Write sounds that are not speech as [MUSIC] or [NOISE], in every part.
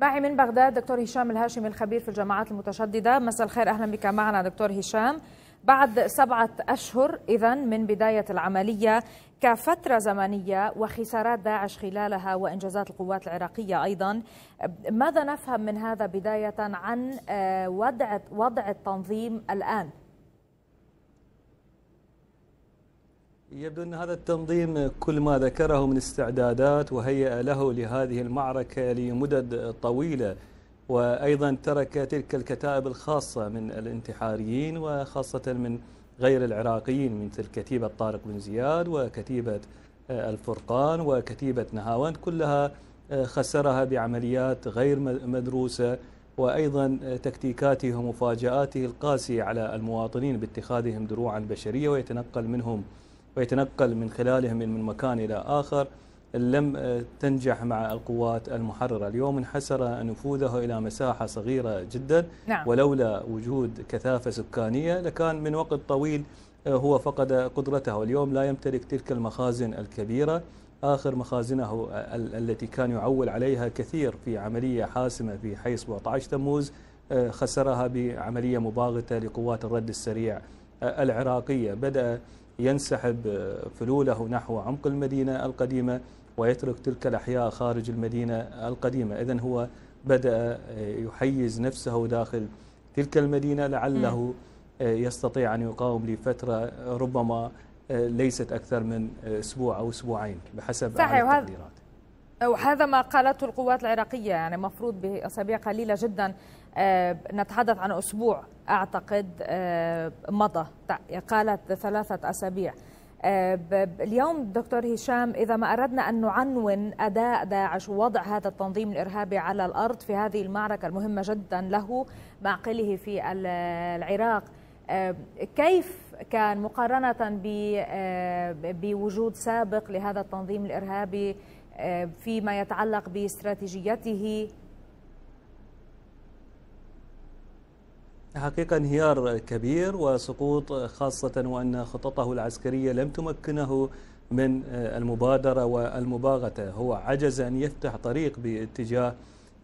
معي من بغداد دكتور هشام الهاشمي الخبير في الجماعات المتشددة مساء الخير أهلا بك معنا دكتور هشام بعد سبعة أشهر إذا من بداية العملية كفترة زمنية وخسارات داعش خلالها وإنجازات القوات العراقية أيضا ماذا نفهم من هذا بداية عن آه، وضع وضع التنظيم الآن يبدو أن هذا التنظيم كل ما ذكره من استعدادات وهيأ له لهذه المعركة لمدد طويلة وأيضا ترك تلك الكتائب الخاصة من الانتحاريين وخاصة من غير العراقيين مثل كتيبة طارق بن زياد وكتيبة آه، الفرقان وكتيبة نهاوند كلها آه، خسرها بعمليات غير مدروسة وأيضا آه، تكتيكاته ومفاجآته القاسية على المواطنين باتخاذهم دروعا بشرية ويتنقل منهم ويتنقل من خلالهم من مكان إلى آخر لم آه، تنجح مع القوات المحررة اليوم انحسر نفوذه إلى مساحة صغيرة جدا نعم. ولولا وجود كثافة سكانية لكان من وقت طويل آه، هو فقد قدرته واليوم لا يمتلك تلك المخازن الكبيرة آخر مخازنه آه، التي كان يعول عليها كثير في عملية حاسمة في حي 17 تموز خسرها بعملية مباغتة لقوات الرد السريع العراقية بدأ ينسحب آه، فلوله نحو عمق المدينة القديمة ويترك تلك الأحياء خارج المدينة القديمة إذا هو بدأ آه، يحيز نفسه داخل تلك المدينة لعله آه، يستطيع أن يقاوم لفترة ربما ليست أكثر من أسبوع أو أسبوعين بحسب صحيح وهذا وهذا ما قالته القوات العراقية يعني مفروض بأسابيع قليلة جدا آه، نتحدث عن أسبوع أعتقد آه، مضى قالت ثلاثة أسابيع آه، اليوم دكتور هشام إذا ما أردنا أن نعنون أداء داعش ووضع هذا التنظيم الإرهابي على الأرض في هذه المعركة المهمة جدا له مع قله في العراق كيف كان مقارنة بوجود سابق لهذا التنظيم الإرهابي فيما يتعلق باستراتيجيته حقيقة انهيار كبير وسقوط خاصة وأن خططه العسكرية لم تمكنه من المبادرة والمباغتة هو عجز أن يفتح طريق باتجاه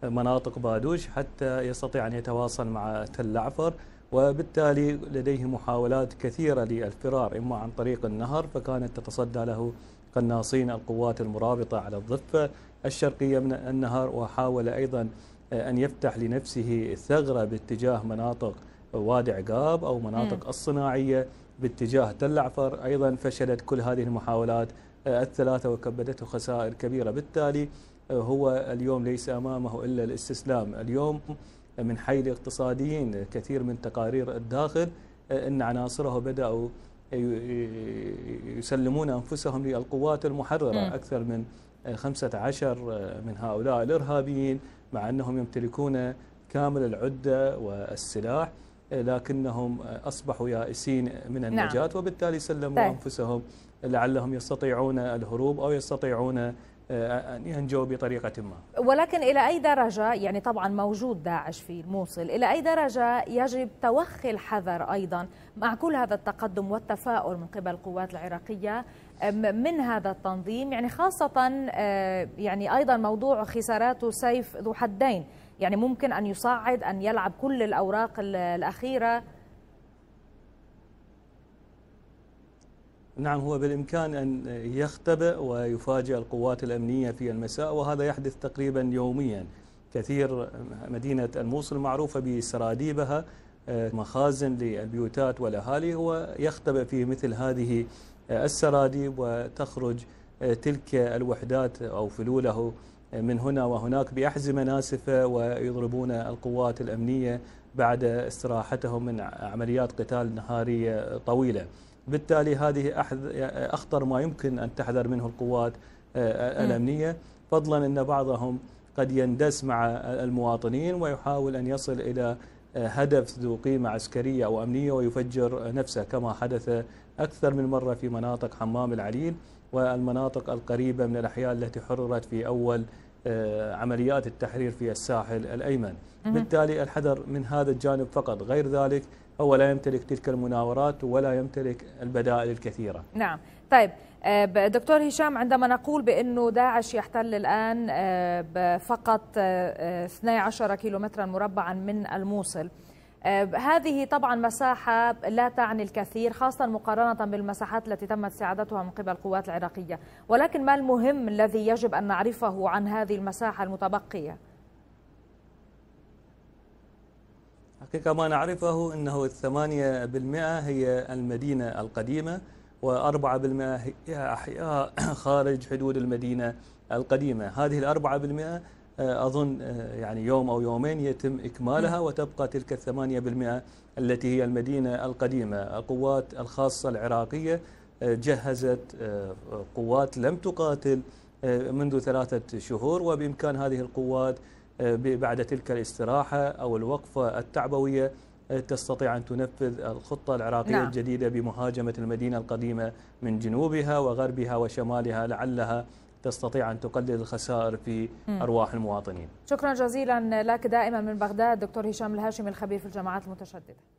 مناطق بادوش حتى يستطيع أن يتواصل مع تل عفر وبالتالي لديه محاولات كثيرة للفرار إما عن طريق النهر فكانت تتصدى له قناصين القوات المرابطة على الضفة الشرقية من النهر وحاول أيضا أن يفتح لنفسه ثغرة باتجاه مناطق وادي عقاب أو مناطق م. الصناعية باتجاه تل عفر أيضا فشلت كل هذه المحاولات آه، الثلاثة وكبدته خسائر كبيرة بالتالي آه، هو اليوم ليس أمامه إلا الاستسلام اليوم من حي الاقتصاديين كثير من تقارير الداخل أن عناصره بدأوا يسلمون أنفسهم للقوات المحررة أكثر من 15 من هؤلاء الإرهابيين مع أنهم يمتلكون كامل العدة والسلاح لكنهم أصبحوا يائسين من نعم. النجاة نعم. وبالتالي سلموا طيب. أنفسهم لعلهم يستطيعون الهروب أو يستطيعون آه، أن ينجو بطريقة ما ولكن إلى أي درجة يعني طبعا موجود داعش في الموصل إلى أي درجة يجب توخي الحذر أيضا مع كل هذا التقدم والتفاؤل من قبل القوات العراقية من هذا التنظيم يعني خاصة آه، يعني أيضا موضوع خساراته سيف ذو حدين يعني ممكن أن يصعد أن يلعب كل الأوراق الأخيرة نعم هو بالإمكان أن يختبئ ويفاجئ القوات الأمنية في المساء وهذا يحدث تقريبا يوميا كثير مدينة الموصل معروفة بسراديبها آه، مخازن للبيوتات والأهالي هو يختبئ في مثل هذه السراديب وتخرج آه، تلك الوحدات أو فلوله آه، من هنا وهناك بأحزمة ناسفة ويضربون القوات الأمنية بعد استراحتهم من عمليات قتال نهارية طويلة بالتالي هذه أخطر ما يمكن أن تحذر منه القوات آه، آه، نعم. الأمنية فضلا أن بعضهم قد يندس مع المواطنين ويحاول أن يصل إلى آه، هدف ذو قيمة عسكرية أو أمنية ويفجر نفسه كما حدث أكثر من مرة في مناطق حمام العليل والمناطق القريبة من الأحياء التي حررت في أول عمليات التحرير في الساحل الأيمن بالتالي الحذر من هذا الجانب فقط غير ذلك هو لا يمتلك تلك المناورات ولا يمتلك البدائل الكثيرة نعم طيب آه، دكتور هشام عندما نقول بأنه داعش يحتل الآن آه، فقط 12 آه، كيلومترا مربعا من الموصل هذه طبعا مساحة لا تعني الكثير خاصة مقارنة بالمساحات التي تمت استعادتها من قبل القوات العراقية ولكن ما المهم الذي يجب أن نعرفه عن هذه المساحة المتبقية؟ حقيقة ما نعرفه أنه الثمانية بالمئة هي المدينة القديمة وأربعة بالمئة هي أحياء [COUGHS] خارج حدود المدينة القديمة هذه الأربعة بالمئة آه، أظن آه، يعني يوم أو يومين يتم إكمالها وتبقى تلك الثمانية بالمئة التي هي المدينة القديمة القوات الخاصة العراقية آه، جهزت قوات لم تقاتل منذ ثلاثة شهور وبإمكان هذه القوات آه، بعد تلك الاستراحة أو الوقفة التعبوية آه، تستطيع أن تنفذ الخطة العراقية نعم. الجديدة بمهاجمة المدينة القديمة من جنوبها وغربها وشمالها لعلها تستطيع أن تقلل الخسائر في أرواح المواطنين شكرا جزيلا لك دائما من بغداد دكتور هشام الهاشم الخبير في الجماعات المتشددة